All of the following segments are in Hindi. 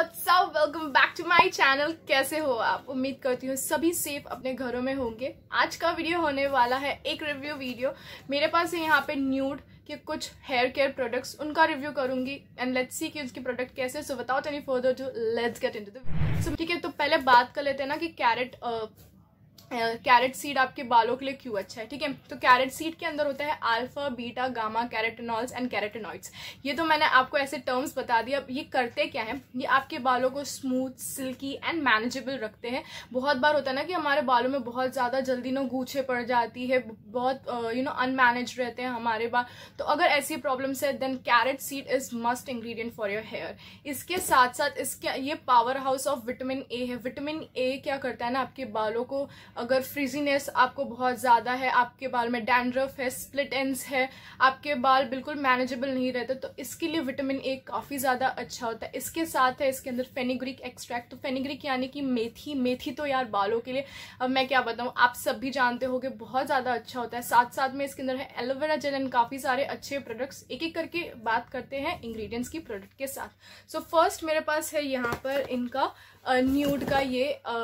WhatsApp welcome back to my channel कैसे हो आप उम्मीद करती हूँ सभी सेफ अपने घरों में होंगे आज का वीडियो होने वाला है एक रिव्यू वीडियो मेरे पास है यहाँ पे न्यूड के कुछ हेयर केयर प्रोडक्ट्स उनका रिव्यू करूंगी एंड लेट्स सी कि उसकी प्रोडक्ट कैसे so without any further ado let's get to the ठीक है तो पहले बात कर लेते हैं ना कि कैरेट कैरेट सीड आपके बालों के लिए क्यों अच्छा है ठीक है तो कैरेट सीड के अंदर होता है alpha beta gamma carotenols and carotenoids ये तो मैंने आपको ऐसे टर्म्स बता दिए अब ये करते क्या है ये आपके बालों को स्मूथ सिल्की एंड मैनेजेबल रखते हैं बहुत बार होता है ना कि हमारे बालों में बहुत ज़्यादा जल्दी नो गूछे पड़ जाती है बहुत यू नो अनमैनेज रहते हैं हमारे बाल तो अगर ऐसी प्रॉब्लम्स है then carrot seed is must ingredient for your hair इसके साथ साथ इसके ये powerhouse of vitamin A है विटामिन ए क्या करता है ना आपके बालों को uh, अगर फ्रीजीनेस आपको बहुत ज़्यादा है आपके बाल में डैंड्रफ है स्प्लिट एंड्स है आपके बाल बिल्कुल मैनेजेबल नहीं रहते तो इसके लिए विटामिन ए काफ़ी ज़्यादा अच्छा होता है इसके साथ है इसके अंदर फेनिग्रिक एक्सट्रैक्ट तो फेनिग्रिक यानी कि मेथी मेथी तो यार बालों के लिए अब मैं क्या बताऊँ आप सब भी जानते हो बहुत ज़्यादा अच्छा होता है साथ साथ में इसके अंदर है एलोवेरा जेल एंड काफ़ी सारे अच्छे प्रोडक्ट्स एक एक करके बात करते हैं इंग्रीडियंट्स की प्रोडक्ट के साथ सो फर्स्ट मेरे पास है यहाँ पर इनका न्यूड का ये uh,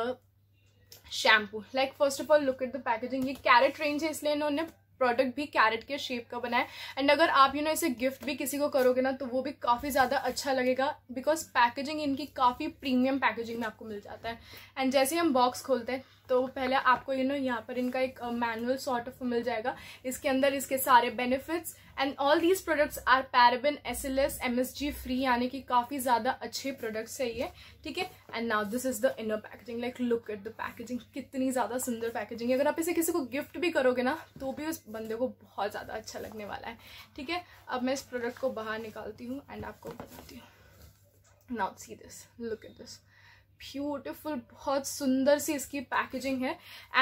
shampoo like first of all look at the packaging ये कैरेट रेंज है इसलिए इन्होंने प्रोडक्ट भी कैरेट के शेप का बनाया एंड अगर आप यू you नो know, इसे गिफ्ट भी किसी को करोगे ना तो वो भी काफ़ी ज़्यादा अच्छा लगेगा बिकॉज पैकेजिंग इनकी काफ़ी प्रीमियम पैकेजिंग में आपको मिल जाता है एंड जैसे हम बॉक्स खोलते हैं तो पहले आपको यू नो यहाँ पर इनका एक मैनुअल सॉर्ट ऑफ मिल जाएगा इसके अंदर इसके सारे benefits and all these products are paraben S L S M S G free यानी कि काफ़ी ज़्यादा अच्छे प्रोडक्ट्स है ये ठीक है and now this is the inner packaging like look at the packaging कितनी ज़्यादा सुंदर पैकेजिंग है अगर आप इसे किसी को गिफ्ट भी करोगे ना तो भी उस बंदे को बहुत ज़्यादा अच्छा लगने वाला है ठीक है अब मैं इस प्रोडक्ट को बाहर निकालती हूँ एंड आपको बताती हूँ now see this look at this beautiful बहुत सुंदर सी इसकी पैकेजिंग है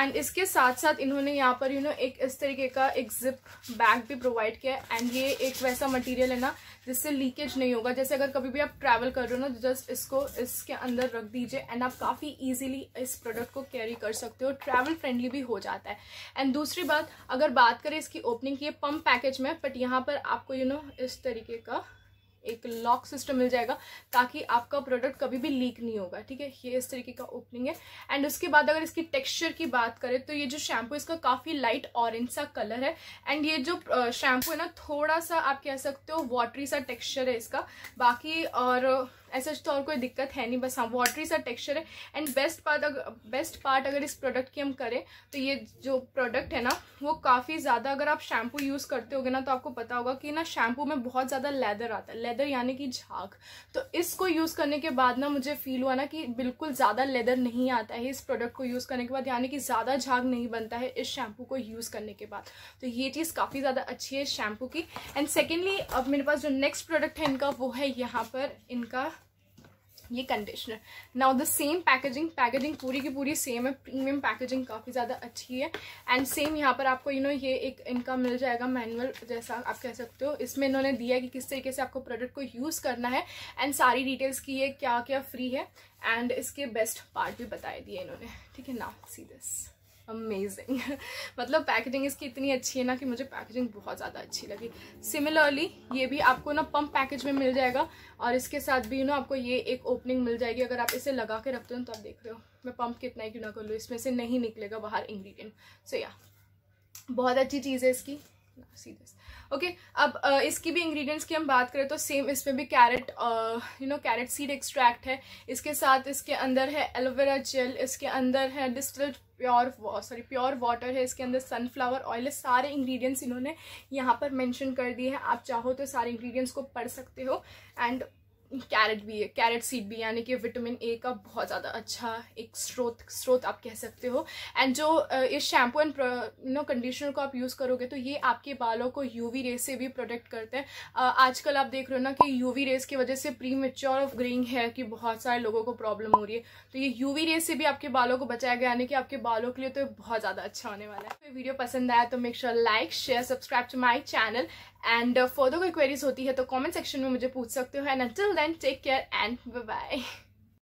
एंड इसके साथ साथ इन्होंने यहाँ पर यू you नो know, एक इस तरीके का एक जिप बैग भी प्रोवाइड किया है एंड ये एक वैसा मटेरियल है ना जिससे लीकेज नहीं होगा जैसे अगर कभी भी आप ट्रैवल कर रहे हो ना जस्ट तो इसको इसके अंदर रख दीजिए एंड आप काफ़ी इजीली इस प्रोडक्ट को कैरी कर सकते हो ट्रैवल फ्रेंडली भी हो जाता है एंड दूसरी बात अगर बात करें इसकी ओपनिंग की ये पम्प पैकेज में बट यहाँ पर आपको यू you नो know, इस तरीके का एक लॉक सिस्टम मिल जाएगा ताकि आपका प्रोडक्ट कभी भी लीक नहीं होगा ठीक है ये इस तरीके का ओपनिंग है एंड उसके बाद अगर इसकी टेक्सचर की बात करें तो ये जो शैम्पू इसका काफ़ी लाइट ऑरेंज सा कलर है एंड ये जो शैम्पू है ना थोड़ा सा आप कह सकते हो वाटरी सा टेक्स्चर है इसका बाकी और ऐसा तो और कोई दिक्कत है नहीं बस हाँ वाटरी सा टेक्सचर है एंड बेस्ट पार्ट अगर बेस्ट पार्ट अगर इस प्रोडक्ट की हम करें तो ये जो प्रोडक्ट है ना वो काफ़ी ज़्यादा अगर आप शैम्पू यूज़ करते होगे ना तो आपको पता होगा कि ना शैम्पू में बहुत ज़्यादा लेदर आता है लेदर यानी कि झाक तो इसको यूज़ करने के बाद ना मुझे फील हुआ ना कि बिल्कुल ज़्यादा लेदर नहीं आता है इस प्रोडक्ट को यूज़ करने के बाद यानी कि ज़्यादा झाक नहीं बनता है इस शैम्पू को यूज़ करने के बाद तो ये चीज़ काफ़ी ज़्यादा अच्छी है शैम्पू की एंड सेकेंडली अब मेरे पास जो नेक्स्ट प्रोडक्ट है इनका वो है यहाँ पर इनका ये conditioner now the same packaging packaging पूरी की पूरी सेम है प्रीमियम पैकेजिंग काफ़ी ज़्यादा अच्छी है एंड सेम यहाँ पर आपको यू you नो know, ये एक इनका मिल जाएगा मैनुअल जैसा आप कह सकते हो इसमें इन्होंने दिया है कि किस तरीके से आपको प्रोडक्ट को यूज़ करना है एंड सारी डिटेल्स की ये क्या क्या फ्री है एंड इसके बेस्ट पार्ट भी बताए दिए इन्होंने ठीक है नाउ सी दिस अमेजिंग मतलब पैकेजिंग इसकी इतनी अच्छी है ना कि मुझे पैकेजिंग बहुत ज़्यादा अच्छी लगी सिमिलरली ये भी आपको ना पम्प पैकेज में मिल जाएगा और इसके साथ भी ना आपको ये एक ओपनिंग मिल जाएगी अगर आप इसे लगा के रखते हो तो आप देख रहे हो मैं पंप कितना ही क्यों ना कर लूँ इसमें से नहीं निकलेगा बाहर इंग्रीडियंट सो या बहुत अच्छी चीज़ है इसकी सी दिस ओके अब uh, इसकी भी इंग्रेडिएंट्स की हम बात करें तो सेम इसमें भी carrot you know carrot seed extract है इसके साथ इसके अंदर है एलोवेरा जेल इसके अंदर है distilled pure sorry pure water है इसके अंदर सनफ्लावर ऑयल है सारे इंग्रेडिएंट्स इन्होंने यहाँ पर मेंशन कर दिए हैं आप चाहो तो सारे इंग्रेडिएंट्स को पढ़ सकते हो एंड कैरेट भी है कैरेट सीड भी यानी कि विटामिन ए का बहुत ज़्यादा अच्छा एक स्रोत स्रोत आप कह सकते हो एंड जो इस शैम्पू एंड नो कंडीशनर को आप यूज़ करोगे तो ये आपके बालों को यूवी रेस से भी प्रोटेक्ट करते हैं आजकल आप देख रहे हो ना कि यूवी रेस की वजह से premature of greying hair की बहुत सारे लोगों को प्रॉब्लम हो रही है तो ये यू रेस से भी आपके बालों को बचाया गया यानी कि आपके बालों के लिए तो बहुत ज़्यादा अच्छा होने वाला है तो वीडियो पसंद आया तो make sure like share subscribe to my channel and further uh, कोई क्वेरीज होती है तो कॉमेंट सेक्शन में मुझे पूछ सकते हो and until then take care and bye